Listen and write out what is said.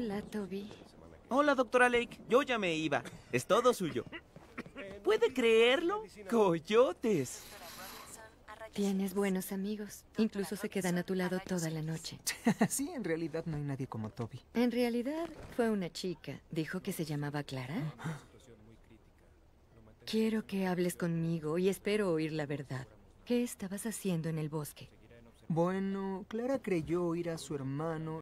Hola, Toby. Hola, doctora Lake. Yo ya me iba. Es todo suyo. ¿Puede creerlo? ¡Coyotes! Tienes buenos amigos. Incluso se quedan a tu lado toda la noche. sí, en realidad no hay nadie como Toby. En realidad fue una chica. Dijo que se llamaba Clara. Quiero que hables conmigo y espero oír la verdad. ¿Qué estabas haciendo en el bosque? Bueno, Clara creyó ir a su hermano